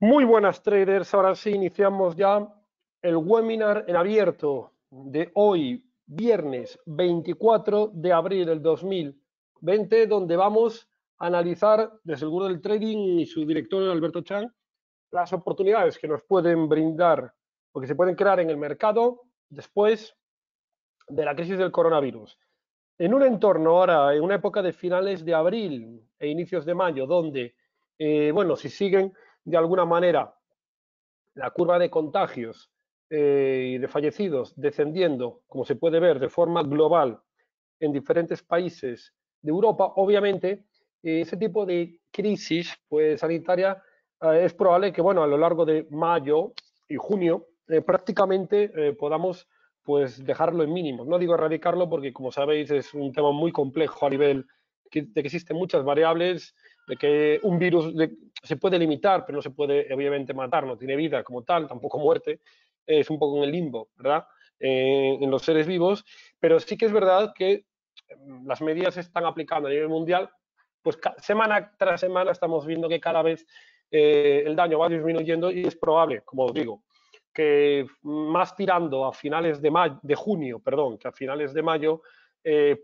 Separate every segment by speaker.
Speaker 1: Muy buenas traders, ahora sí iniciamos ya
Speaker 2: el webinar en abierto de hoy, viernes 24 de abril del 2020, donde vamos a analizar desde el Gurú del Trading y su director Alberto Chang, las oportunidades que nos pueden brindar o que se pueden crear en el mercado después de la crisis del coronavirus. En un entorno ahora, en una época de finales de abril e inicios de mayo, donde, eh, bueno, si siguen de alguna manera la curva de contagios eh, y de fallecidos descendiendo, como se puede ver, de forma global en diferentes países de Europa, obviamente eh, ese tipo de crisis pues, sanitaria eh, es probable que bueno, a lo largo de mayo y junio prácticamente podamos pues, dejarlo en mínimo. No digo erradicarlo porque, como sabéis, es un tema muy complejo a nivel de que existen muchas variables, de que un virus se puede limitar, pero no se puede, obviamente, matar, no tiene vida como tal, tampoco muerte, es un poco en el limbo, ¿verdad? Eh, en los seres vivos, pero sí que es verdad que mm, las medidas se están aplicando a nivel mundial, pues semana tras semana estamos viendo que cada vez eh, el daño va disminuyendo y es probable, como os digo, que más tirando a finales de, mayo, de junio, perdón, que a finales de mayo, eh,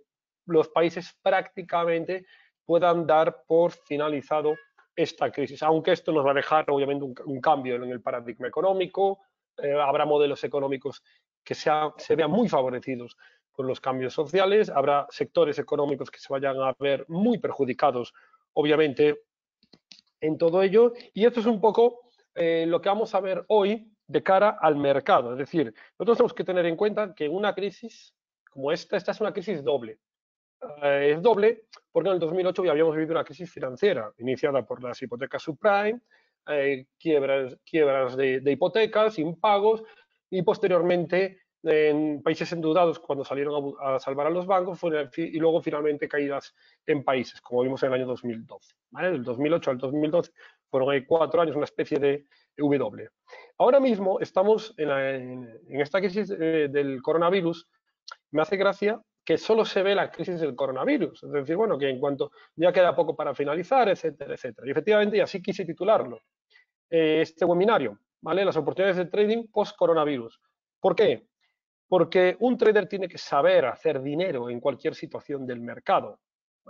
Speaker 2: los países prácticamente puedan dar por finalizado esta crisis, aunque esto nos va a dejar obviamente un, cambio en el paradigma económico, eh, habrá modelos económicos que se vean muy favorecidos por los cambios sociales, habrá sectores económicos que se vayan a ver muy perjudicados, obviamente, en todo ello. Y esto es un poco eh, lo que vamos a ver hoy de cara al mercado. Es decir, nosotros tenemos que tener en cuenta que una crisis como esta, esta es una crisis doble. Eh, es doble, porque en el 2008 ya habíamos vivido una crisis financiera iniciada por las hipotecas subprime, eh, quiebras, quiebras de, de, hipotecas, impagos y posteriormente en países endeudados cuando salieron a, salvar a los bancos y luego finalmente caídas en países, como vimos en el año 2012. Del 2008 al 2012 fueron cuatro años, una especie de W. Ahora mismo estamos en, esta crisis eh, del coronavirus. Me hace gracia que solo se ve la crisis del coronavirus. Es decir, bueno, que en cuanto ya queda poco para finalizar, etcétera, etcétera. Y efectivamente, y así quise titularlo, eh, este webinario, ¿vale? Las oportunidades de trading post-coronavirus. ¿Por qué? Porque un trader tiene que saber hacer dinero en cualquier situación del mercado,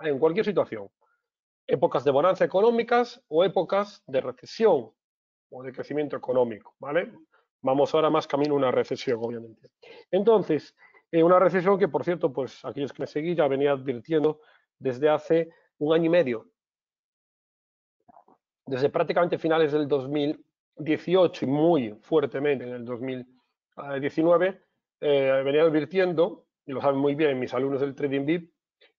Speaker 2: en cualquier situación. Épocas de bonanza económicas o épocas de recesión o de crecimiento económico, ¿vale? Vamos ahora más camino a una recesión, obviamente. Entonces, eh, una recesión que, por cierto, pues aquellos que me seguí ya venía advirtiendo desde hace un año y medio. Desde prácticamente finales del 2018 y muy fuertemente en el 2019, eh, venía advirtiendo, y lo saben muy bien mis alumnos del Trading VIP,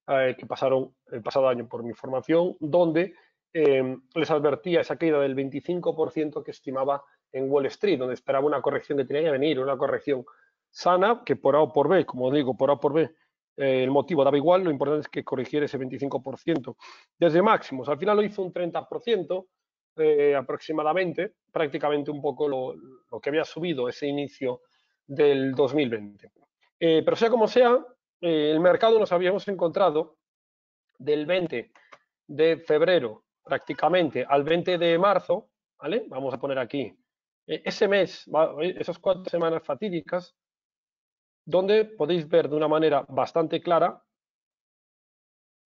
Speaker 2: eh, que pasaron el pasado año por mi formación, donde em, les advertía esa caída del 25% que estimaba en Wall Street, donde esperaba una corrección que tenía que venir, una corrección sana que por A o por B, como digo, por A o por B, eh, el motivo daba igual, lo importante es que corrigiera ese 25% desde máximos. Al final lo hizo un 30% eh, aproximadamente, prácticamente un poco lo, que había subido ese inicio del 2020. Eh, pero sea como sea, el mercado nos habíamos encontrado del 20 de febrero prácticamente al 20 de marzo, ¿vale? Vamos a poner aquí. Ese mes, esas cuatro semanas fatídicas, donde podéis ver de una manera bastante clara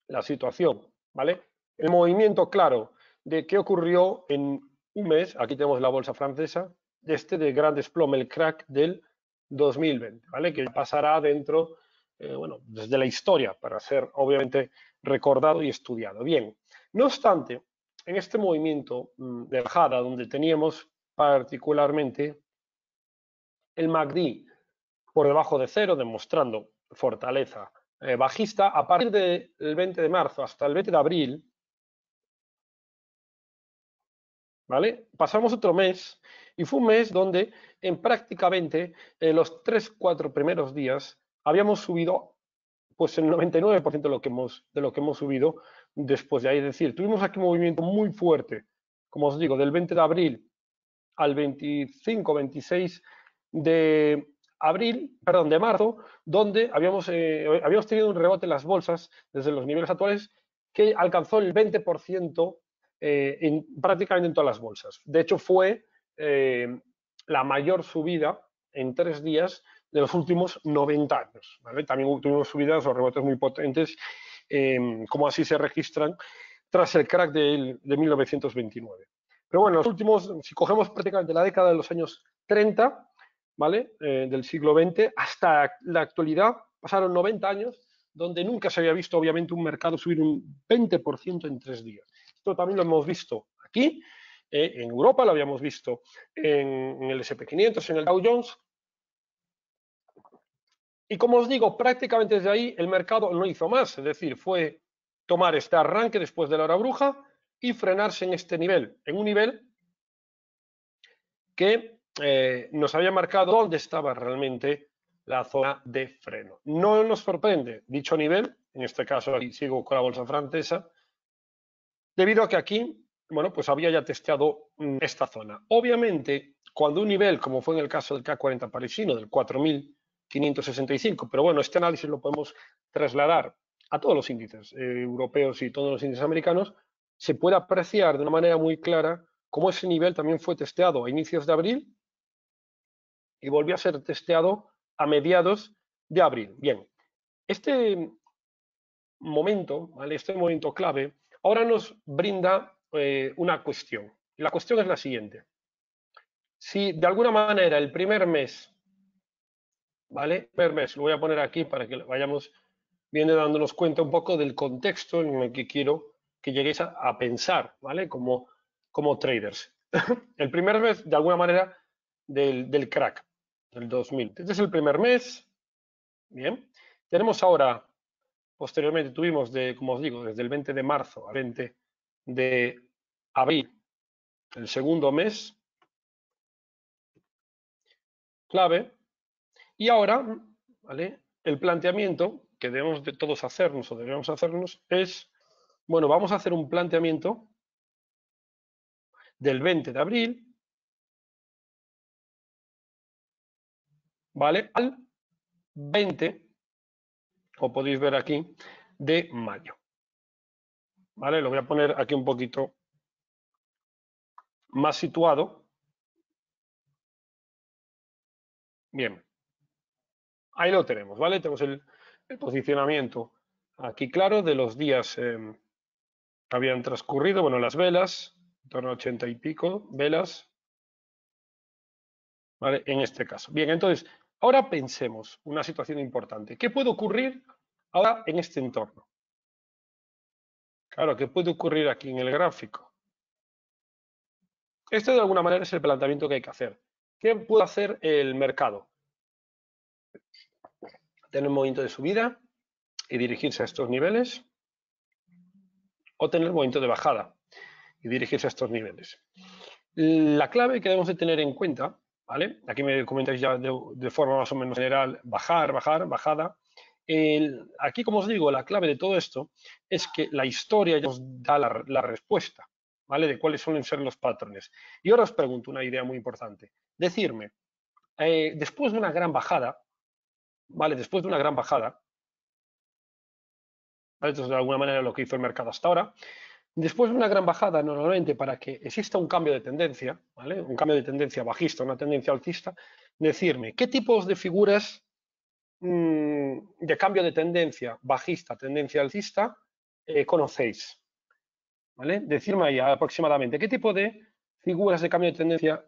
Speaker 2: la situación, ¿vale? El movimiento claro de qué ocurrió en un mes, aquí tenemos la bolsa francesa, este de gran desplome, el crack del 2020, ¿vale? Que pasará dentro, eh, bueno, desde la historia para ser obviamente recordado y estudiado. Bien, no obstante, en este movimiento mm, de bajada donde teníamos particularmente el MACD por debajo de cero, demostrando fortaleza eh, bajista. A partir del 20 de marzo hasta el 20 de abril, ¿vale? Pasamos otro mes y fue un mes donde en prácticamente eh, los 3-4 primeros días habíamos subido pues el 99% de lo, que hemos, de lo que hemos subido después de ahí. Es decir, tuvimos aquí un movimiento muy fuerte, como os digo, del 20 de abril al 25-26 de, abril, perdón, de marzo, donde habíamos, eh, habíamos tenido un rebote en las bolsas desde los niveles actuales que alcanzó el 20% eh, en, prácticamente en todas las bolsas. De hecho, fue eh, la mayor subida en tres días de los últimos 90 años. También tuvimos subidas o rebotes muy potentes, em, como así se registran tras el crack de, de 1929. Pero bueno, los últimos, si cogemos prácticamente la década de los años 30, ¿vale? Eh, del siglo XX hasta la actualidad, pasaron 90 años, donde nunca se había visto, obviamente, un mercado subir un 20% en tres días. Esto también lo hemos visto aquí, eh, en Europa, lo habíamos visto en, en el SP500, en el Dow Jones. Y como os digo, prácticamente desde ahí el mercado no hizo más, es decir, fue tomar este arranque después de la hora bruja y frenarse en este nivel, en un nivel que eh, nos había marcado dónde estaba realmente la zona de freno. No nos sorprende dicho nivel, en este caso sigo con la bolsa francesa, debido a que aquí, bueno, pues había ya testeado mm, esta zona. Obviamente, cuando un nivel, como fue en el caso del K40 parisino, del 4565, pero bueno, este análisis lo podemos trasladar a todos los índices eh, europeos y todos los índices americanos, se puede apreciar de una manera muy clara cómo ese nivel también fue testeado a inicios de abril y volvió a ser testeado a mediados de abril. Bien, este momento, ¿vale? este momento clave, ahora nos brinda eh, una cuestión. La cuestión es la siguiente. Si de alguna manera el primer mes, ¿vale? primer mes, lo voy a poner aquí para que vayamos viendo dándonos cuenta un poco del contexto en el que quiero que lleguéis a, pensar, ¿vale? Como, como traders. el primer mes, de alguna manera, del crack del 2000. Este es el primer mes. Bien. Tenemos ahora, posteriormente tuvimos, de, como os digo, desde el 20 de marzo al 20 de abril, el segundo mes clave. Y ahora, ¿vale? El planteamiento que debemos de todos hacernos
Speaker 1: o debemos hacernos es, bueno, vamos a hacer un planteamiento del 20 de abril ¿vale? Al 20, como podéis ver aquí, de mayo. ¿Vale? Lo voy a poner aquí un poquito más situado. Bien. Ahí lo tenemos, ¿vale? Tenemos el, posicionamiento
Speaker 2: aquí claro de los días em, que habían transcurrido. Bueno, las velas, en torno a 80 y pico velas, ¿vale? En este caso. Bien, entonces, Ahora pensemos una situación importante. ¿Qué puede ocurrir ahora en este entorno? Claro, ¿qué puede ocurrir aquí en el gráfico? Esto de alguna manera es el planteamiento que hay que hacer. ¿Qué puede hacer el mercado? Tener un momento de subida y dirigirse a estos niveles o tener un momento de bajada y dirigirse a estos niveles. La clave que debemos de tener en cuenta Aquí me comentáis ya de, forma más o menos general, bajar, bajar, bajada. aquí, como os digo, la clave de todo esto es que la historia ya os da la, respuesta, ¿vale? De cuáles suelen ser los patrones. Y ahora os pregunto una idea muy importante. Decirme, eh, después de una gran bajada, ¿vale? Después de una gran bajada, esto es de alguna manera lo que hizo el mercado hasta ahora, Después de una gran bajada, normalmente para que exista un cambio de tendencia, ¿vale? un cambio de tendencia bajista, una tendencia alcista, decirme qué tipos de figuras mm, de cambio de tendencia bajista, tendencia alcista, eh, conocéis. ¿Vale? Decirme ahí aproximadamente qué tipo de figuras de cambio de tendencia,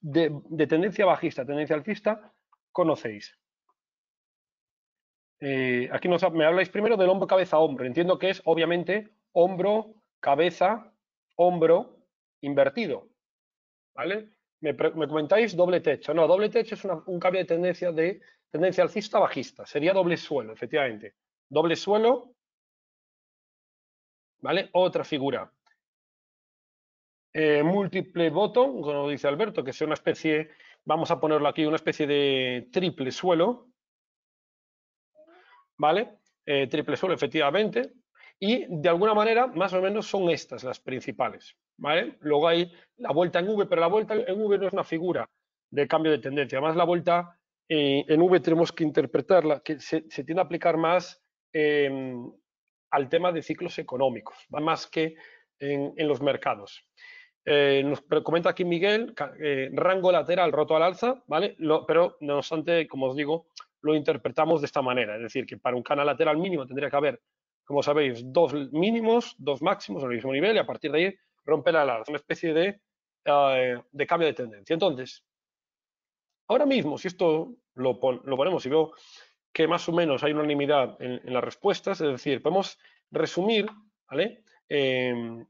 Speaker 2: de, tendencia bajista, tendencia alcista, conocéis. Eh, aquí me habláis primero del hombro cabeza hombro. Entiendo que es obviamente hombro cabeza, hombro, invertido. ¿Vale? Me, comentáis doble techo. No, doble techo es un
Speaker 1: cambio de tendencia de tendencia alcista bajista. Sería doble suelo, efectivamente. Doble suelo, ¿vale? Otra figura. Eh, múltiple voto como dice Alberto, que sea una especie, vamos a ponerlo aquí, una especie
Speaker 2: de triple suelo, ¿vale? Eh, triple suelo, efectivamente, y de alguna manera, más o menos, son estas las principales. ¿vale? Luego hay la vuelta en V, pero la vuelta en V no es una figura de cambio de tendencia. Además, la vuelta eh, en V tenemos que interpretarla, que se, tiende a aplicar más em, al tema de ciclos económicos, más que en, los mercados. Eh, nos comenta aquí Miguel, eh, rango lateral roto al alza, ¿vale? pero no obstante, como os digo, lo interpretamos de esta manera, es decir, que para un canal lateral mínimo tendría que haber como sabéis, dos mínimos, dos máximos en el mismo nivel y a partir de ahí romper la Es una especie eh, de, cambio de tendencia. Entonces, ahora mismo, si esto lo, ponemos y veo que más o menos hay unanimidad en, las respuestas, es decir, podemos resumir em,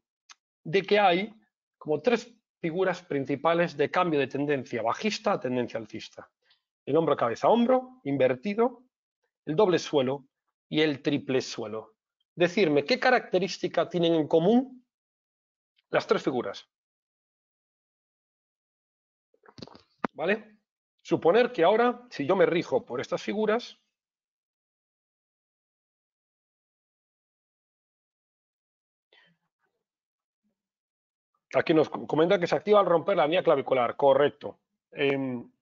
Speaker 2: de que hay como tres figuras principales de cambio de tendencia bajista a tendencia alcista. El hombro cabeza-hombro invertido, el doble suelo y el triple suelo
Speaker 1: decirme qué característica tienen en común las tres figuras. ¿Vale? Suponer que ahora, si yo me rijo por estas figuras, Aquí nos comenta que se activa al romper la línea clavicular. Correcto. Em,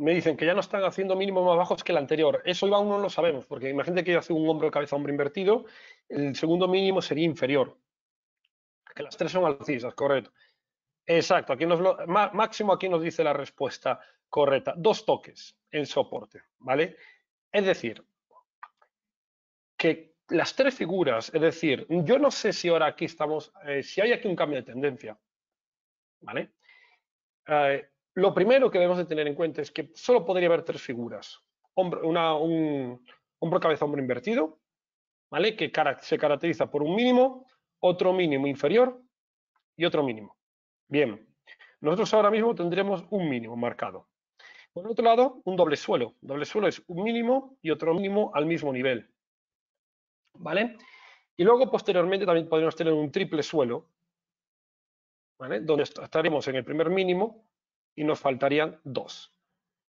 Speaker 2: me dicen que ya no están haciendo mínimos más bajos que el anterior. Eso aún no lo sabemos, porque imagínate que yo hace un hombro cabeza hombre invertido, el segundo mínimo sería inferior. Que las tres son alcistas, correcto. Exacto, aquí nos lo, máximo aquí nos dice la respuesta correcta. Dos toques en soporte, ¿vale? Es decir, que las tres figuras, es decir, yo no sé si ahora aquí estamos, eh, si hay aquí un cambio de tendencia, ¿vale? Eh, lo primero que debemos de tener en cuenta es que solo podría haber tres figuras. un hombro-cabeza-hombro invertido, ¿vale? que se caracteriza por un mínimo, otro mínimo inferior y otro mínimo. Bien, nosotros ahora mismo tendremos un mínimo marcado. Por otro lado, un doble suelo. Doble suelo es un mínimo y otro mínimo al mismo nivel. ¿Vale? Y luego, posteriormente, también podríamos tener un triple suelo, ¿vale? donde estaremos en el primer mínimo, y nos faltarían dos.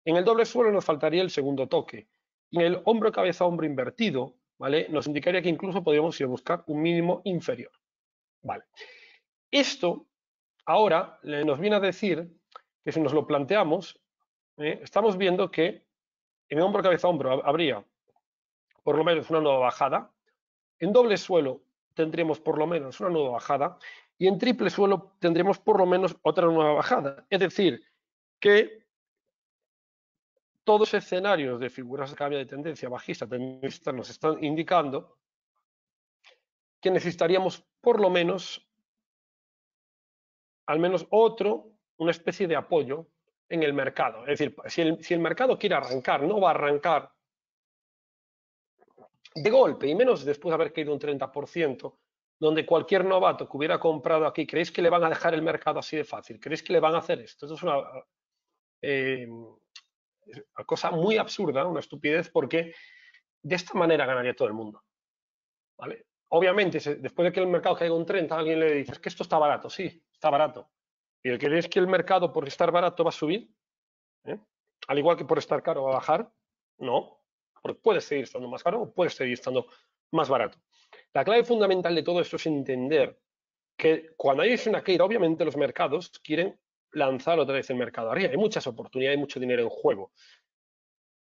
Speaker 2: En el doble suelo nos faltaría el segundo toque. Y En el hombro cabeza hombro invertido, ¿vale? Nos indicaría que incluso podríamos ir a buscar un mínimo inferior. Vale. Esto ahora nos viene a decir que si nos lo planteamos, ¿eh? estamos viendo que en el hombro cabeza hombro habría por lo menos una nueva bajada, en doble suelo tendríamos por lo menos una nueva bajada y en triple suelo tendremos por lo menos otra nueva bajada. Es decir, que todos los escenarios de figuras de cambio de tendencia bajista nos están indicando que necesitaríamos por lo menos al menos otro, una especie de apoyo en el mercado. Es decir, si el, si el mercado quiere arrancar, no va a arrancar de golpe, y menos después de haber caído un 30%, donde cualquier novato que hubiera comprado aquí, ¿creéis que le van a dejar el mercado así de fácil? ¿Creéis que le van a hacer esto? Esto es eh, una, cosa muy absurda, una estupidez, porque de esta manera ganaría todo el mundo. ¿Vale? Obviamente, después de que el mercado caiga un 30, alguien le dice, que esto está barato, sí, está barato. ¿Y el creéis que el mercado, por estar barato, va a subir? ¿Eh? Al igual que por estar caro va a bajar, no, porque puede seguir estando más caro o puede seguir estando más barato. La clave fundamental de todo esto es entender que cuando hay una caída, obviamente los mercados quieren lanzar otra vez el mercado arriba. Hay muchas oportunidades, hay mucho dinero en juego.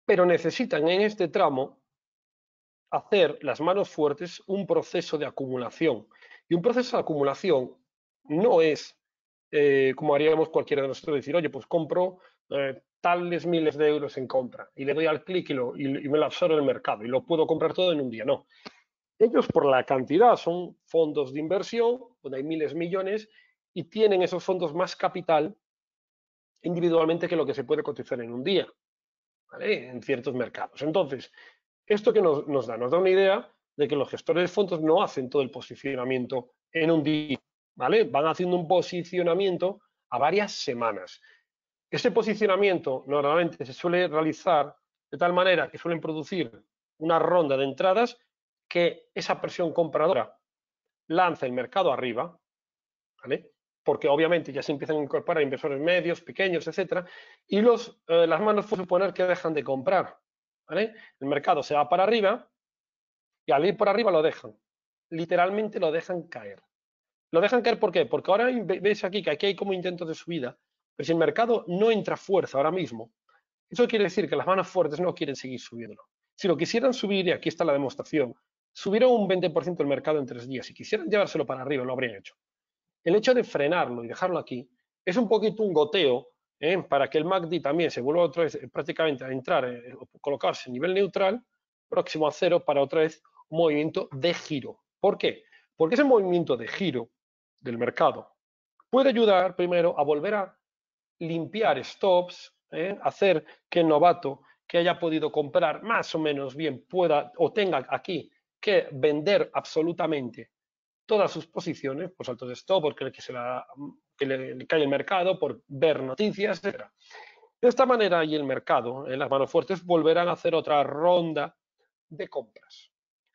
Speaker 2: Pero necesitan en este tramo hacer las manos fuertes un proceso de acumulación. Y un proceso de acumulación no es eh, como haríamos cualquiera de nosotros decir, oye, pues compro eh, tales miles de euros en compra y le doy al clic y, lo, y me lo absorbe el mercado y lo puedo comprar todo en un día. No, ellos por la cantidad son fondos de inversión, donde hay miles de millones, y tienen esos fondos más capital individualmente que lo que se puede cotizar en un día, ¿vale? en ciertos mercados. Entonces, esto que nos, nos da, nos da una idea de que los gestores de fondos no hacen todo el posicionamiento en un día, ¿vale? Van haciendo un posicionamiento a varias semanas. Ese posicionamiento normalmente se suele realizar de tal manera que suelen producir una ronda de entradas que esa presión compradora lanza el mercado arriba, ¿vale? porque obviamente ya se empiezan a incorporar inversores medios, pequeños, etcétera, y los, eh, las manos fuertes suponer que dejan de comprar. ¿vale? El mercado se va para arriba y al ir por arriba lo dejan. Literalmente lo dejan caer. Lo dejan caer ¿por qué? Porque ahora veis aquí que aquí hay como intentos de subida, pero si el mercado no entra fuerza ahora mismo, eso quiere decir que las manos fuertes no quieren seguir subiéndolo. Si lo quisieran subir, y aquí está la demostración, subieron un 20% el mercado en tres días. y quisieran llevárselo para arriba, lo habrían hecho. El hecho de frenarlo y dejarlo aquí es un poquito un goteo ¿eh? para que el MACD también se vuelva otra vez eh, prácticamente a entrar, eh, o colocarse en nivel neutral, próximo a cero, para otra vez un movimiento de giro. ¿Por qué? Porque ese movimiento de giro del mercado puede ayudar primero a volver a limpiar stops, hacer que el novato que haya podido comprar más o menos bien pueda o tenga aquí que vender absolutamente todas sus posiciones por alto de stop, porque que se mm, le cae el mercado, por ver noticias, etc. De esta manera y el mercado, en las manos fuertes, volverán a hacer otra ronda de compras.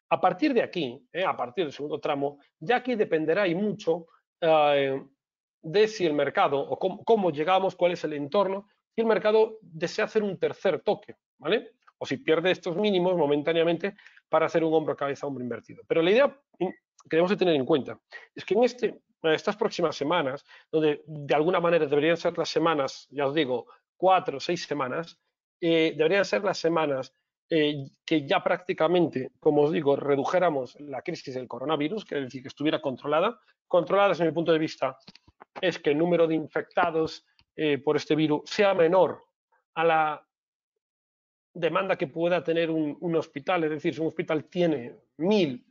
Speaker 2: A partir de aquí, eh, a partir del segundo tramo, ya aquí dependerá y mucho eh, de si el mercado o cómo, cómo, llegamos, cuál es el entorno, si el mercado desea hacer un tercer toque, ¿vale? o si pierde estos mínimos momentáneamente para hacer un hombro-cabeza, hombro invertido. Pero la idea que debemos tener en cuenta es que en este, estas próximas semanas, donde de alguna manera deberían ser las semanas, ya os digo, cuatro o seis semanas, eh, deberían ser las semanas eh, que ya prácticamente, como os digo, redujéramos la crisis del coronavirus, que es decir, que estuviera controlada. Controlada desde mi punto de vista es que el número de infectados eh, por este virus sea menor a la demanda que pueda tener un, hospital, es decir, si un hospital tiene mil,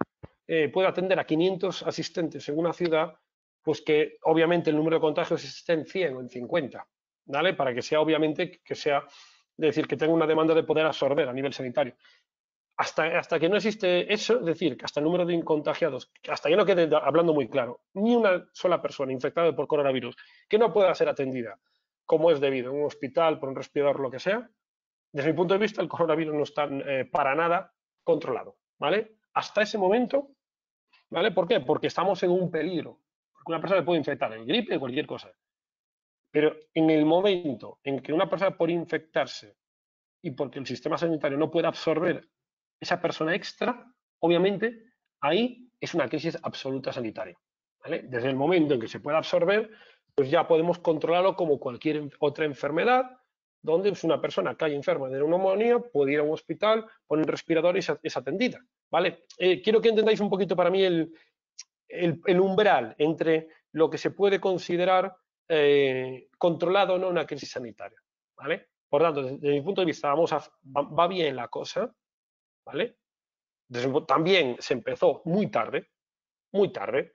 Speaker 2: eh, puede atender a 500 asistentes en una ciudad, pues que obviamente el número de contagios esté en 100 o en 50, ¿vale? Para que sea obviamente que sea, es decir, que tenga una demanda de poder absorber a nivel sanitario. Hasta, que no existe eso, es decir, hasta el número de incontagiados, hasta que no quede, hablando muy claro, ni una sola persona infectada por coronavirus que no pueda ser atendida como es debido, en un hospital, por un respirador, lo que sea, desde mi punto de vista, el coronavirus no está eh, para nada controlado, ¿vale? Hasta ese momento, ¿vale? ¿Por qué? Porque estamos en un peligro, porque una persona puede infectar el gripe, o cualquier cosa. Pero en el momento en que una persona por infectarse y porque el sistema sanitario no puede absorber esa persona extra, obviamente ahí es una crisis absoluta sanitaria. Desde el momento en que se pueda absorber, pues ya podemos controlarlo como cualquier otra enfermedad donde es pues, una persona que hay enferma de neumonía puede ir a un hospital, poner respirador y es atendida. ¿vale? Eh, quiero que entendáis un poquito para mí el, umbral entre lo que se puede considerar eh, controlado o no una crisis sanitaria. ¿vale? Por tanto, desde, mi punto de vista, vamos a, va, bien la cosa. ¿vale? también se empezó muy tarde, muy tarde.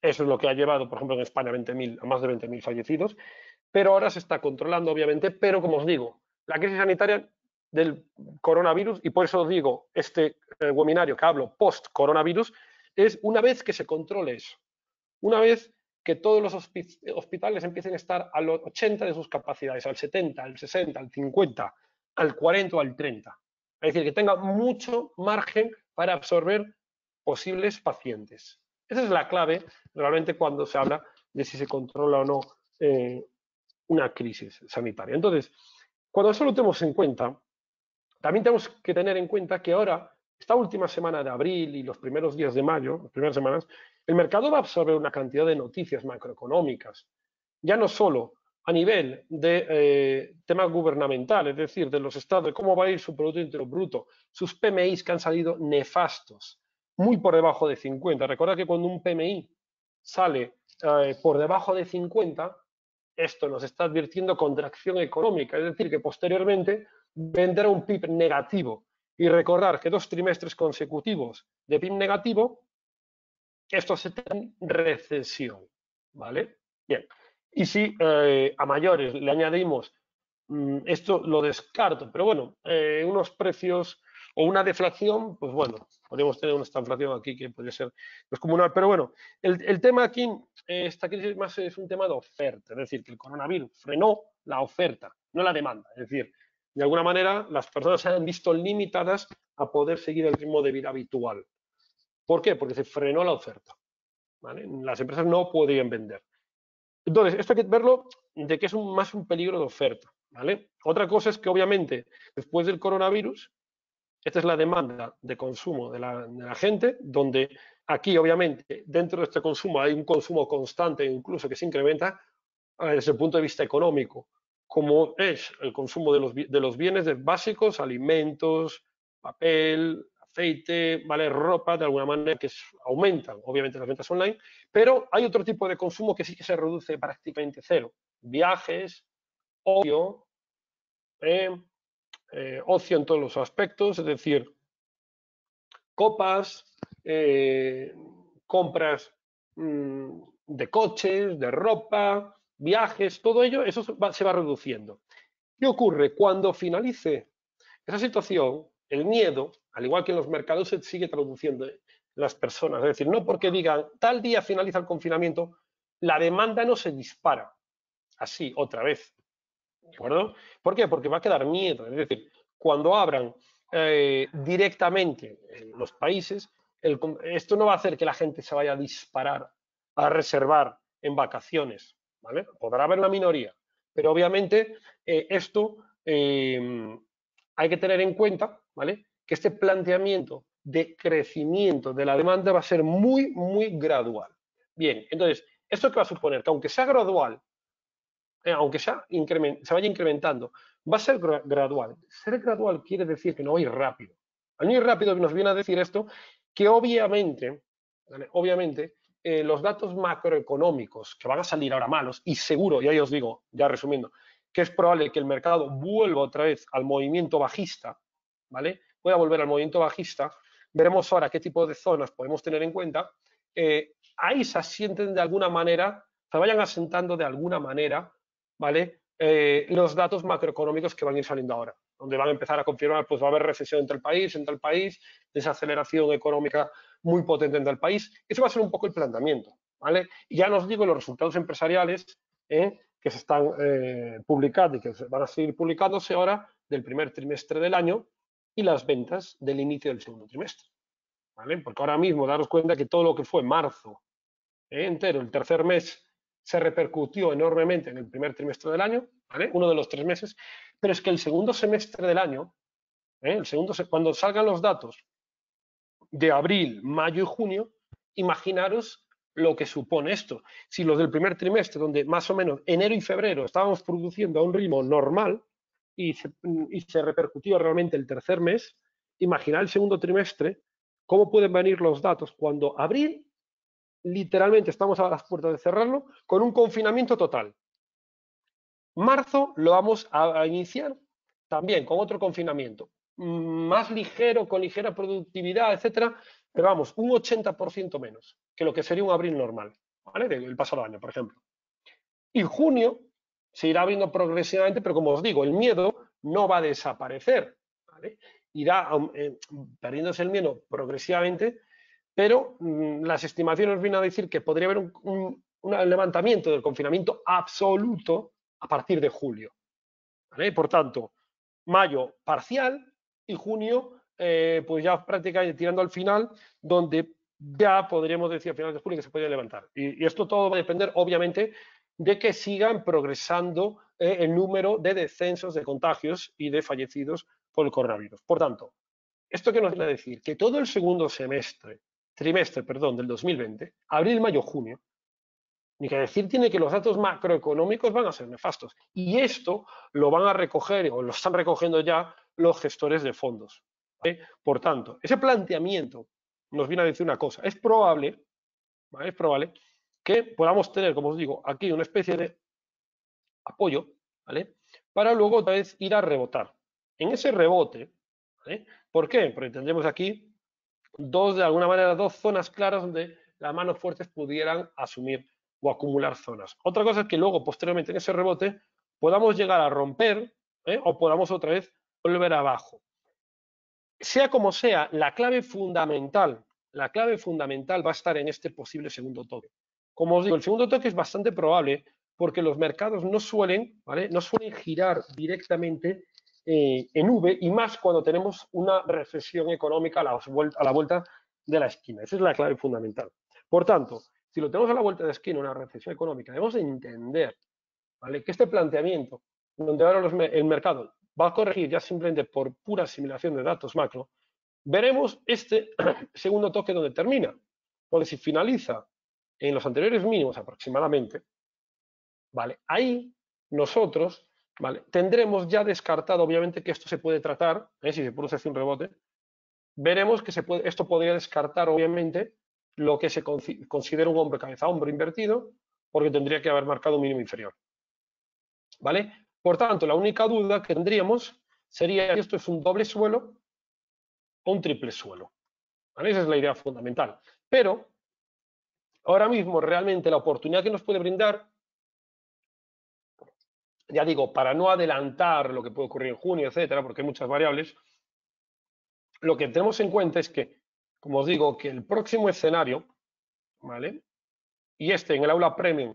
Speaker 2: Eso es lo que ha llevado, por ejemplo, en España a más de 20.000 fallecidos pero ahora se está controlando, obviamente, pero como os digo, la crisis sanitaria del coronavirus, y por eso os digo, este eh, webinario que hablo post-coronavirus, es una vez que se controle eso, una vez que todos los hospitales empiecen a estar al 80 de sus capacidades, al 70, al 60, al 50, al 40 o al 30. Es decir, que tenga mucho margen para absorber posibles pacientes. Esa es la clave realmente cuando se habla de si se controla o no eh, una crisis sanitaria. Entonces, cuando eso lo tenemos en cuenta, también tenemos que tener en cuenta que ahora, esta última semana de abril y los primeros días de mayo, las primeras semanas, el mercado va a absorber una cantidad de noticias macroeconómicas, ya no solo a nivel de eh, temas gubernamentales, es decir, de los estados, de cómo va a ir su Producto Interno Bruto, sus PMIs que han salido nefastos, muy por debajo de 50. Recuerda que cuando un PMI sale eh, por debajo de 50, esto nos está advirtiendo contracción económica, es decir, que posteriormente vendrá un PIB negativo. Y recordar que dos trimestres consecutivos de PIB negativo, esto se tiene recesión. ¿Vale? Bien. Y si eh, a mayores le añadimos, mm, esto lo descarto, pero bueno, eh, unos precios o una deflación, pues bueno, podríamos tener una estanflación aquí que podría ser descomunal. Pero bueno, el, tema aquí, está eh, esta crisis más es un tema de oferta, es decir, que el coronavirus frenó la oferta, no la demanda. Es decir, de alguna manera las personas se han visto limitadas a poder seguir el ritmo de vida habitual. ¿Por qué? Porque se frenó la oferta. Las empresas no podían vender. Entonces, esto hay que verlo de que es más un peligro de oferta. ¿vale? Otra cosa es que obviamente después del coronavirus esta es la demanda de consumo de la, gente, donde aquí, obviamente, dentro de este consumo hay un consumo constante, incluso que se incrementa ah, desde el punto de vista económico, como es el consumo de los, de bienes básicos, alimentos, papel, aceite, ¿vale? ropa, de alguna manera, que aumentan, obviamente, las ventas online, pero hay otro tipo de consumo que sí que se reduce prácticamente cero. Viajes, ocio, eh, eh, ocio en todos los aspectos, es decir, copas, eh, compras mm, de coches, de ropa, viajes, todo ello, eso se va, se va reduciendo. ¿Qué ocurre? Cuando finalice esa situación, el miedo, al igual que en los mercados, se sigue traduciendo en las personas. Es decir, no porque digan tal día finaliza el confinamiento, la demanda no se dispara. Así, otra vez. ¿De acuerdo? ¿Por qué? Porque va a quedar miedo. Es decir, cuando abran eh, directamente eh, los países, esto no va a hacer que la gente se vaya a disparar a reservar en vacaciones. ¿vale? Podrá haber una minoría, pero obviamente eh, esto em, hay que tener en cuenta ¿vale? que este planteamiento de crecimiento de la demanda va a ser muy, muy gradual. Bien, entonces, ¿esto qué va a suponer? Que aunque sea gradual eh, aunque se vaya incrementando, va a ser gradual. Ser gradual quiere decir que no ir rápido. Al no ir rápido nos viene a decir esto que obviamente, obviamente, eh, los datos macroeconómicos que van a salir ahora malos y seguro, y os digo, ya resumiendo, que es probable que el mercado vuelva otra vez al movimiento bajista, ¿vale? a volver al movimiento bajista. Veremos ahora qué tipo de zonas podemos tener en cuenta. Eh, ahí se asienten de alguna manera, se vayan asentando de alguna manera ¿vale? Eh, los datos macroeconómicos que van a ir saliendo ahora, donde van a empezar a confirmar, pues va a haber recesión entre el país, entre el país, desaceleración económica muy potente entre el país. eso va a ser un poco el planteamiento, ¿vale? Y ya nos digo los resultados empresariales ¿eh? que se están eh, publicando y que van a seguir publicándose ahora del primer trimestre del año y las ventas del inicio del segundo trimestre, ¿vale? Porque ahora mismo daros cuenta que todo lo que fue marzo entero, el tercer mes se repercutió enormemente en el primer trimestre del año, ¿vale? uno de los tres meses, pero es que el segundo semestre del año, ¿eh? el segundo, cuando salgan los datos de abril, mayo y junio, imaginaros lo que supone esto. Si los del primer trimestre, donde más o menos enero y febrero estábamos produciendo a un ritmo normal y se, y se repercutió realmente el tercer mes, imaginar el segundo trimestre, cómo pueden venir los datos cuando abril literalmente estamos a las puertas de cerrarlo, con un confinamiento total. Marzo lo vamos a, iniciar también con otro confinamiento, mm, más ligero, con ligera productividad, etcétera, pero vamos, un 80% menos que lo que sería un abril normal, ¿vale? pasado año, por ejemplo. Y junio se irá abriendo progresivamente, pero como os digo, el miedo no va a desaparecer, ¿vale? Irá eh, perdiéndose el miedo progresivamente, pero mm, las estimaciones vienen a decir que podría haber un, levantamiento del confinamiento absoluto a partir de julio. Por tanto, mayo parcial y junio, eh, pues ya prácticamente tirando al final, donde ya podríamos decir a finales de julio que se puede levantar. Y, esto todo va a depender, obviamente, de que sigan progresando eh, el número de descensos de contagios y de fallecidos por el coronavirus. Por tanto, ¿esto qué nos viene a decir? Que todo el segundo semestre trimestre perdón, del 2020, abril, mayo, junio, ni que decir tiene que los datos macroeconómicos van a ser nefastos. Y esto lo van a recoger o lo están recogiendo ya los gestores de fondos. Por tanto, ese planteamiento nos viene a decir una cosa. Es probable, es probable que podamos tener, como os digo, aquí una especie de apoyo, ¿vale? Para luego otra vez ir a rebotar. En ese rebote, ¿Por qué? Porque tendremos aquí dos, de alguna manera, dos zonas claras donde las manos fuertes pudieran asumir o acumular zonas. Otra cosa es que luego, posteriormente, en ese rebote, podamos llegar a romper ¿eh? o podamos otra vez volver abajo. Sea como sea, la clave fundamental, la clave fundamental va a estar en este posible segundo toque. Como os digo, el segundo toque es bastante probable porque los mercados no suelen, ¿vale? No suelen girar directamente eh, en V y más cuando tenemos una recesión económica a la, a la vuelta de la esquina. Esa es la clave fundamental. Por tanto, si lo tenemos a la vuelta de esquina, una recesión económica, debemos entender ¿vale? que este planteamiento, donde ahora el mercado va a corregir ya simplemente por pura asimilación de datos macro, veremos este segundo toque donde termina. Porque si finaliza en los anteriores mínimos aproximadamente, ¿vale? Ahí nosotros Vale. Tendremos ya descartado, obviamente, que esto se puede tratar, ¿eh? si se produce un rebote. Veremos que se puede, esto podría descartar, obviamente, lo que se considera un hombre cabeza hombro invertido, porque tendría que haber marcado un mínimo inferior. ¿Vale? Por tanto, la única duda que tendríamos sería si esto es un doble suelo o un triple suelo. Esa es la idea fundamental. Pero, ahora mismo, realmente, la oportunidad que nos puede brindar ya digo, para no adelantar lo que puede ocurrir en junio, etcétera, porque hay muchas variables, lo que tenemos en cuenta es que, como os digo, que el próximo escenario, ¿vale? Y este en el aula premium,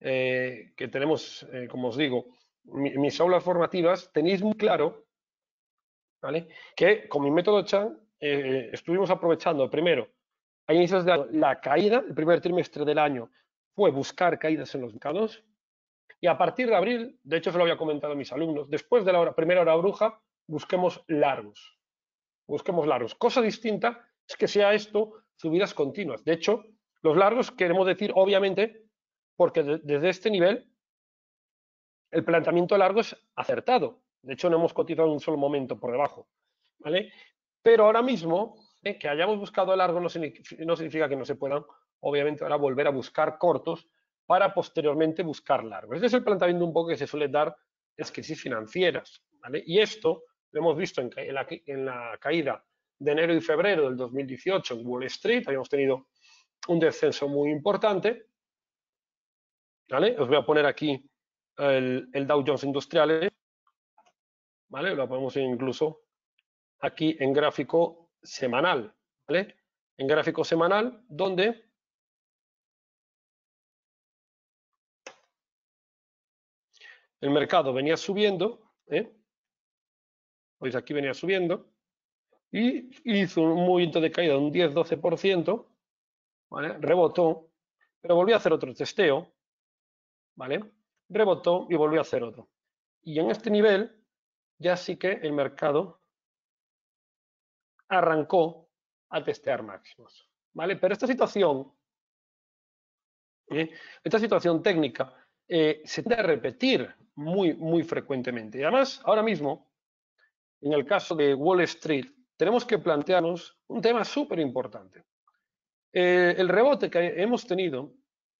Speaker 2: eh, que tenemos, eh, como os digo, mis aulas formativas, tenéis muy claro, ¿vale? Que con mi método Chan eh, estuvimos aprovechando, primero, a inicios de la caída, el primer trimestre del año, fue buscar caídas en los mercados, y a partir de abril, de hecho se lo había comentado a mis alumnos, después de la primera hora bruja, busquemos largos. Busquemos largos. Cosa distinta es que sea esto subidas continuas. De hecho, los largos queremos decir, obviamente, porque desde este nivel el planteamiento largo es acertado. De hecho, no hemos cotizado un solo momento por debajo. ¿vale? Pero ahora mismo, ¿eh? que hayamos buscado largo no significa que no se puedan, obviamente, ahora volver a buscar cortos para posteriormente buscar largo. Este es el planteamiento un poco que se suele dar en las crisis financieras. Y esto lo hemos visto en, la, caída de enero y febrero del 2018 en Wall Street. Habíamos tenido un descenso muy importante. Os voy a poner aquí el, Dow Jones Industriales. ¿vale? Lo podemos incluso aquí en gráfico
Speaker 1: semanal. ¿vale? En gráfico semanal, donde el mercado venía subiendo, ¿eh? pues aquí venía subiendo, y
Speaker 2: hizo un movimiento de caída de un 10-12%, ¿vale? rebotó, pero volvió a hacer otro testeo, ¿vale? rebotó y volvió a hacer otro. Y en este nivel ya sí que el mercado arrancó a testear máximos. ¿vale? Pero esta situación, ¿eh? esta situación técnica eh, se tiende a repetir muy, muy frecuentemente. Y además, ahora mismo, en el caso de Wall Street, tenemos que plantearnos un tema súper importante. Eh, el rebote que hemos tenido,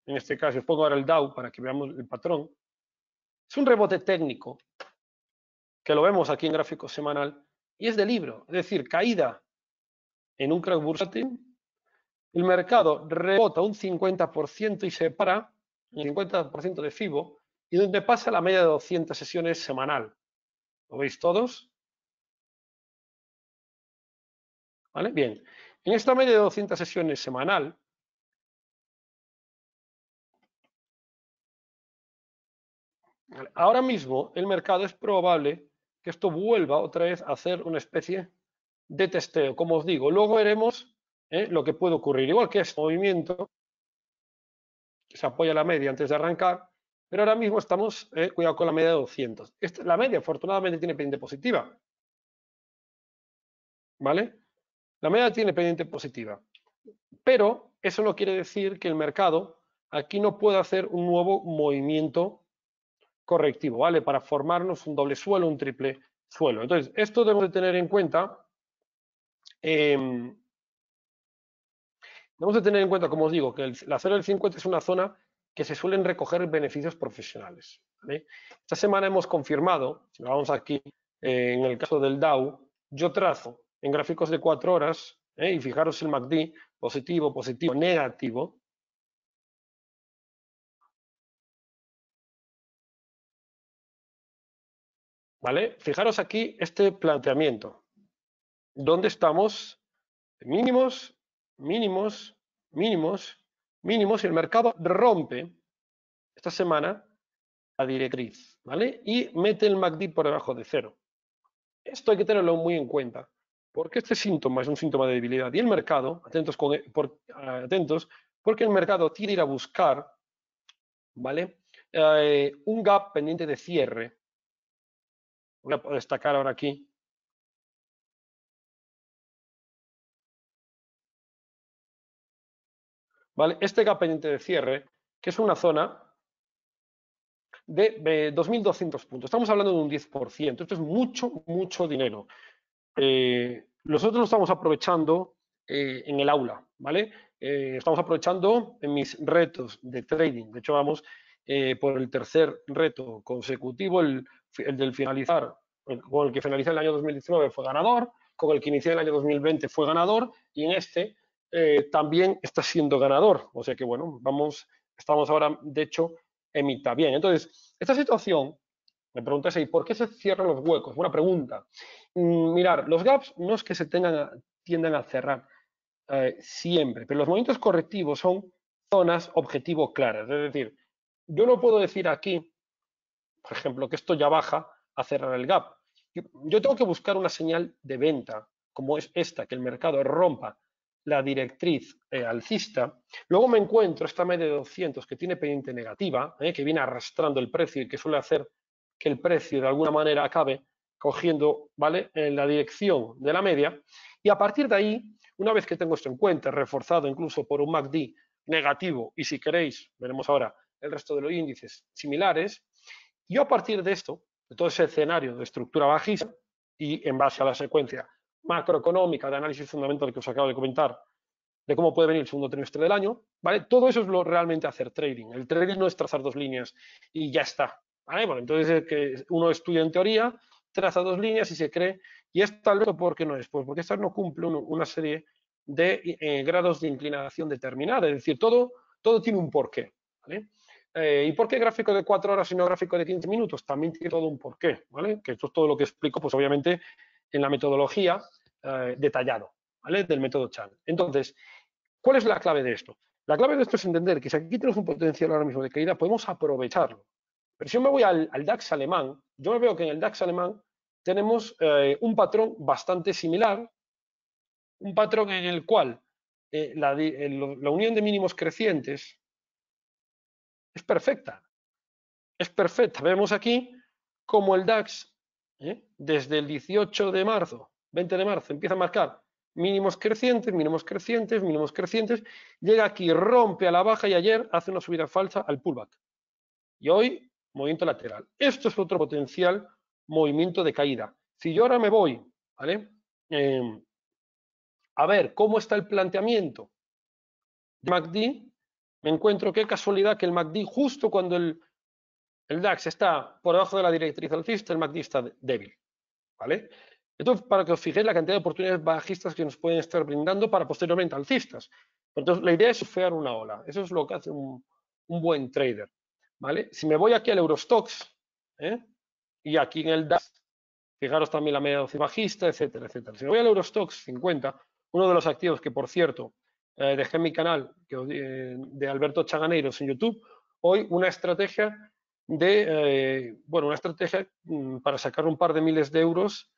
Speaker 2: en este caso, os pongo ahora el Dow para que veamos el patrón, es un rebote técnico, que lo vemos aquí en gráfico semanal, y es de libro, es decir, caída en un crack bursátil, el mercado rebota un 50% y se para, el 50% de FIBO y donde pasa la media de 200 sesiones
Speaker 1: semanal. ¿Lo veis todos? ¿Vale? Bien. En esta media de 200 sesiones semanal, ahora mismo el mercado es probable que esto vuelva otra vez a hacer una especie de testeo.
Speaker 2: Como os digo, luego veremos ¿eh? lo que puede ocurrir. Igual que es este movimiento, se apoya la media antes de arrancar, pero ahora mismo estamos, eh, cuidado con la media de 200. Esta, la media, afortunadamente, tiene pendiente positiva. ¿Vale? La media tiene pendiente positiva. Pero eso no quiere decir que el mercado aquí no pueda hacer un nuevo movimiento correctivo, ¿vale? Para formarnos un doble suelo, un triple suelo. Entonces, esto debemos de tener en cuenta em, Vamos a tener en cuenta, como os digo, que la 0 del 50 es una zona que se suelen recoger beneficios profesionales. Esta semana hemos confirmado, si vamos aquí, eh, en el caso del Dow, yo trazo en gráficos de
Speaker 1: cuatro horas, ¿eh? y fijaros el MACD, positivo, positivo, negativo, ¿Vale? Fijaros aquí este planteamiento. ¿Dónde estamos?
Speaker 2: Mínimos mínimos, mínimos, mínimos, y el mercado rompe esta semana la directriz, ¿vale? Y mete el MACD por debajo de cero. Esto hay que tenerlo muy en cuenta, porque este síntoma es un síntoma de debilidad. Y el mercado, atentos, e, por, atentos porque el mercado tiene que ir a
Speaker 1: buscar, ¿vale? Eh, un gap pendiente de cierre. Voy a destacar ahora aquí Este gap pendiente de cierre, que es una zona de 2.200 puntos. Estamos
Speaker 2: hablando de un 10%. Esto es mucho, mucho dinero. Eh, nosotros lo estamos aprovechando eh, en el aula, ¿vale? Eh, estamos aprovechando en mis retos de trading. De hecho, vamos por el tercer reto consecutivo, el, del finalizar, con el que finalizé el año 2019 fue ganador, con el que inicié el año 2020 fue ganador y en este eh, también está siendo ganador. O sea que, bueno, vamos, estamos ahora, de hecho, en mitad. Bien, entonces, esta situación, me preguntas ahí, ¿por qué se cierran los huecos? Una pregunta. Mm, mirar, los gaps no es que se tengan tiendan a cerrar eh, siempre, pero los movimientos correctivos son zonas objetivo claras. Es decir, yo no puedo decir aquí, por ejemplo, que esto ya baja a cerrar el gap. yo tengo que buscar una señal de venta, como es esta, que el mercado rompa la directriz eh, alcista. Luego me encuentro esta media de 200 que tiene pendiente negativa, eh, que viene arrastrando el precio y que suele hacer que el precio de alguna manera acabe cogiendo ¿vale? en la dirección de la media. Y a partir de ahí, una vez que tengo esto en cuenta, reforzado incluso por un MACD negativo, y si queréis, veremos ahora el resto de los índices similares, yo a partir de esto, de todo ese escenario de estructura bajista y en base a la secuencia macroeconómica, de análisis fundamental que os acabo de comentar, de cómo puede venir el segundo trimestre del año, ¿vale? Todo eso es lo realmente hacer trading. El trading no es trazar dos líneas y ya está, ¿vale? Bueno, entonces que uno estudia en teoría, traza dos líneas y se cree, y es tal vez porque no es, pues porque estas no cumple una serie de eh, grados de inclinación determinada, es decir, todo, todo tiene un porqué, eh, ¿Y por qué gráfico de 4 horas y no gráfico de 15 minutos? También tiene todo un porqué, ¿vale? Que esto es todo lo que explico, pues obviamente, en la metodología eh, detallado ¿vale? del método Chan. Entonces, ¿cuál es la clave de esto? La clave de esto es entender que si aquí tenemos un potencial ahora mismo de caída, podemos aprovecharlo. Pero si yo me voy al, DAX alemán, yo veo que en el DAX alemán tenemos eh, un patrón bastante similar, un patrón en el cual eh, la, unión de mínimos crecientes es perfecta. Es perfecta. Vemos aquí como el DAX, desde el 18 de marzo 20 de marzo, empieza a marcar mínimos crecientes, mínimos crecientes, mínimos crecientes, llega aquí, rompe a la baja y ayer hace una subida falsa al pullback. Y hoy, movimiento lateral. Esto es otro potencial movimiento de caída. Si yo ahora me voy, ¿vale? Em, a ver, ¿cómo está el planteamiento de MACD? Me encuentro, qué casualidad que el MACD, justo cuando el, el DAX está por debajo de la directriz alcista, el MACD está débil, ¿vale? es para que os fijéis la cantidad de oportunidades bajistas que nos pueden estar brindando para posteriormente alcistas. Entonces, la idea es sufear una ola. Eso es lo que hace un, buen trader. ¿vale? Si me voy aquí al Eurostox ¿eh? y aquí en el DAX, fijaros también la media bajista, etcétera, etcétera. Si me voy al Eurostox 50, uno de los activos que, por cierto, eh, dejé en mi canal eh, de Alberto Chaganeiros en YouTube, hoy una estrategia de, bueno, una estrategia mm, para sacar un par de miles de euros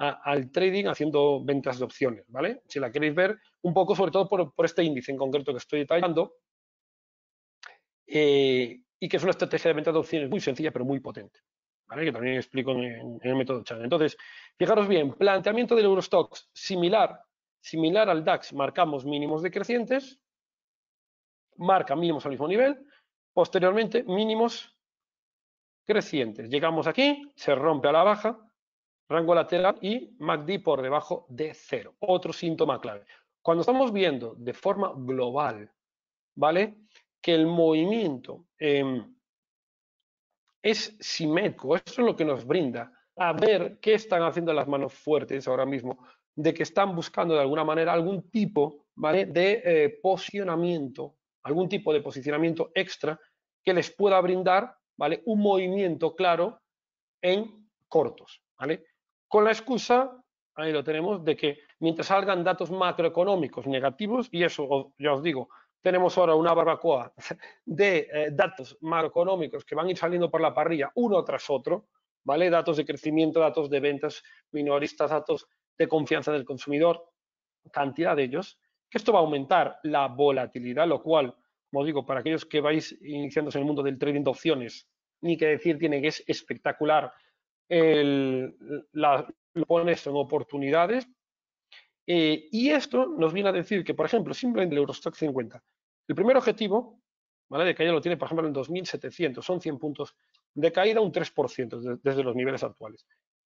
Speaker 2: al trading haciendo ventas de opciones, ¿vale? Si la queréis ver un poco, sobre todo por, este índice en concreto que estoy detallando, eh, y que es una estrategia de ventas de opciones muy sencilla, pero muy potente, ¿vale? Que también explico en, el método Chan. Entonces, fijaros bien, planteamiento del Eurostox similar, similar al DAX, marcamos mínimos decrecientes, marca mínimos al mismo nivel, posteriormente mínimos crecientes. Llegamos aquí, se rompe a la baja, rango lateral y MACD por debajo de cero. Otro síntoma clave. Cuando estamos viendo de forma global, ¿vale? Que el movimiento em, es simétrico, eso es lo que nos brinda a ver qué están haciendo las manos fuertes ahora mismo, de que están buscando de alguna manera algún tipo ¿vale? de eh, posicionamiento, algún tipo de posicionamiento extra que les pueda brindar ¿vale? un movimiento claro en cortos. ¿vale? con la excusa, ahí lo tenemos, de que mientras salgan datos macroeconómicos negativos, y eso ya os digo, tenemos ahora una barbacoa de eh, datos macroeconómicos que van a ir saliendo por la parrilla uno tras otro, ¿vale? Datos de crecimiento, datos de ventas minoristas, datos de confianza del consumidor, cantidad de ellos, que esto va a aumentar la volatilidad, lo cual, como digo, para aquellos que vais iniciándose en el mundo del trading de opciones, ni que decir tiene que es espectacular el, la, lo en oportunidades. Eh, y esto nos viene a decir que, por ejemplo, simplemente el Eurostock 50, el primer objetivo ¿vale? de caída lo tiene, por ejemplo, en 2.700, son 100 puntos de caída, un 3% desde los niveles actuales,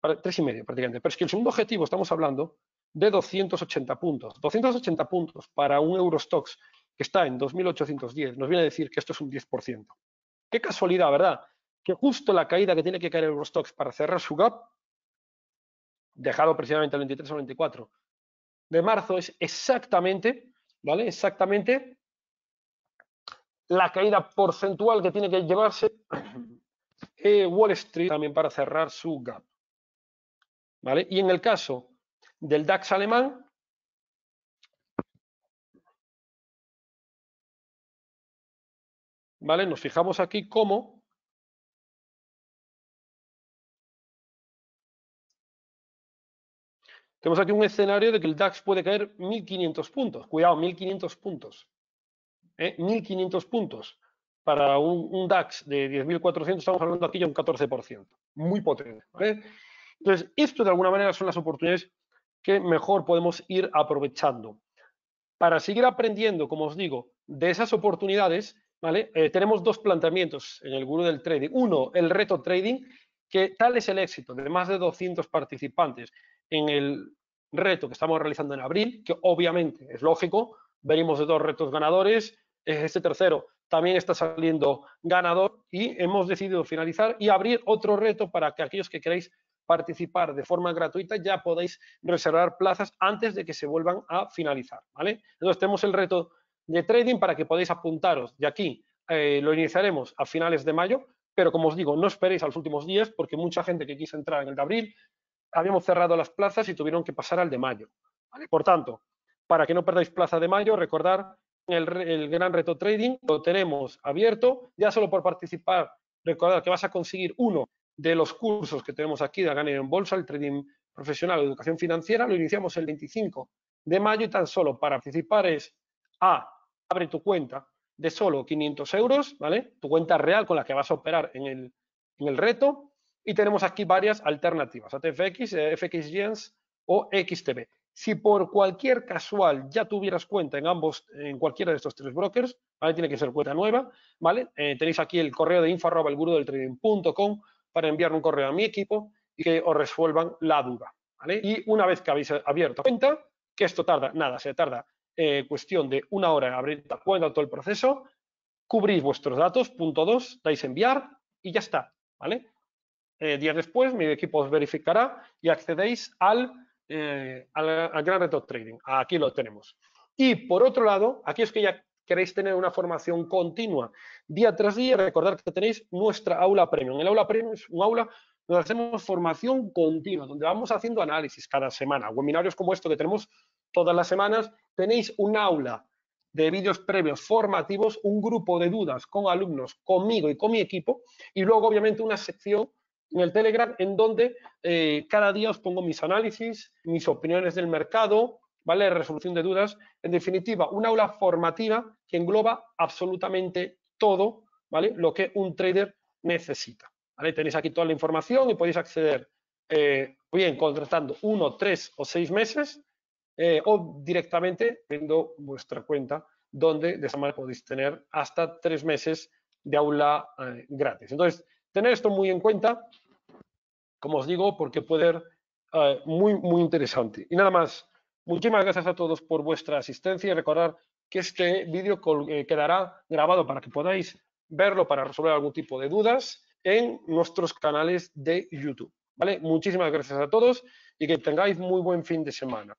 Speaker 2: para, 3,5 prácticamente. Pero es que el segundo objetivo estamos hablando de 280 puntos. 280 puntos para un Eurostox que está en 2.810 nos viene a decir que esto es un 10%. Qué casualidad, ¿verdad? que justo la caída que tiene que caer el Eurostox para cerrar su gap, dejado precisamente el 23 o 24 de marzo, es exactamente, ¿vale? Exactamente la caída porcentual que tiene que llevarse eh, Wall Street también para cerrar
Speaker 1: su gap. ¿Vale? Y en el caso del DAX alemán, ¿vale? Nos fijamos aquí cómo Tenemos aquí un escenario de que el DAX puede caer 1.500 puntos. Cuidado, 1.500 puntos. 1.500 ¿Eh? puntos.
Speaker 2: Para un, DAX de 10.400 estamos hablando aquí de un 14%. Muy potente. Entonces, esto de alguna manera son las oportunidades que mejor podemos ir aprovechando. Para seguir aprendiendo, como os digo, de esas oportunidades, eh, tenemos dos planteamientos en el Guru del trading. Uno, el reto trading, que tal es el éxito de más de 200 participantes en el reto que estamos realizando en abril, que obviamente es lógico, venimos de dos retos ganadores, este tercero también está saliendo ganador y hemos decidido finalizar y abrir otro reto para que aquellos que queráis participar de forma gratuita ya podáis reservar plazas antes de que se vuelvan a finalizar, ¿vale? Entonces tenemos el reto de trading para que podáis apuntaros de aquí eh, lo iniciaremos a finales de mayo, pero como os digo, no esperéis a los últimos días porque mucha gente que quiso entrar en el de abril habíamos cerrado las plazas y tuvieron que pasar al de mayo. Por tanto, para que no perdáis plaza de mayo, recordar el, el gran reto trading, lo tenemos abierto, ya solo por participar, recordad que vas a conseguir uno de los cursos que tenemos aquí de ganar en Bolsa, el Trading Profesional Educación Financiera, lo iniciamos el 25 de mayo y tan solo para participar es A, abre tu cuenta de solo 500 euros, ¿vale? Tu cuenta real con la que vas a operar en el, en el reto, y tenemos aquí varias alternativas, ATFX, eh, FXGens o XTB. Si por cualquier casual ya tuvieras cuenta en ambos, en cualquiera de estos tres brokers, ¿vale? Tiene que ser cuenta nueva, ¿vale? Eh, tenéis aquí el correo de trading.com para enviar un correo a mi equipo y que os resuelvan la duda, ¿vale? Y una vez que habéis abierto cuenta, que esto tarda, nada, se tarda eh, cuestión de una hora en abrir la cuenta, todo el proceso, cubrís vuestros datos, punto dos, dais enviar y ya está, ¿vale? Eh, días después mi equipo os verificará y accedéis eh, al, al, Gran Reto Trading. Aquí lo tenemos. Y por otro lado, aquí es que ya queréis tener una formación continua día tras día, recordad que tenéis nuestra aula premium. El aula premium es un aula donde hacemos formación continua, donde vamos haciendo análisis cada semana. Webinarios como esto que tenemos todas las semanas, tenéis un aula de vídeos previos formativos, un grupo de dudas con alumnos, conmigo y con mi equipo, y luego obviamente una sección en el Telegram, en donde eh, cada día os pongo mis análisis, mis opiniones del mercado, ¿vale? Resolución de dudas. En definitiva, un aula formativa que engloba absolutamente todo, ¿vale? Lo que un trader necesita. ¿vale? Tenéis aquí toda la información y podéis acceder eh, bien contratando uno, tres o seis meses eh, o directamente viendo vuestra cuenta donde de esa manera podéis tener hasta tres meses de aula eh, gratis. Entonces, Tener esto muy en cuenta, como os digo, porque puede ser eh, muy, muy interesante. Y nada más, muchísimas gracias a todos por vuestra asistencia y recordar que este vídeo eh, quedará grabado para que podáis verlo para resolver algún tipo de dudas en nuestros canales de YouTube.
Speaker 1: ¿Vale? Muchísimas gracias a todos y que tengáis muy buen fin de semana.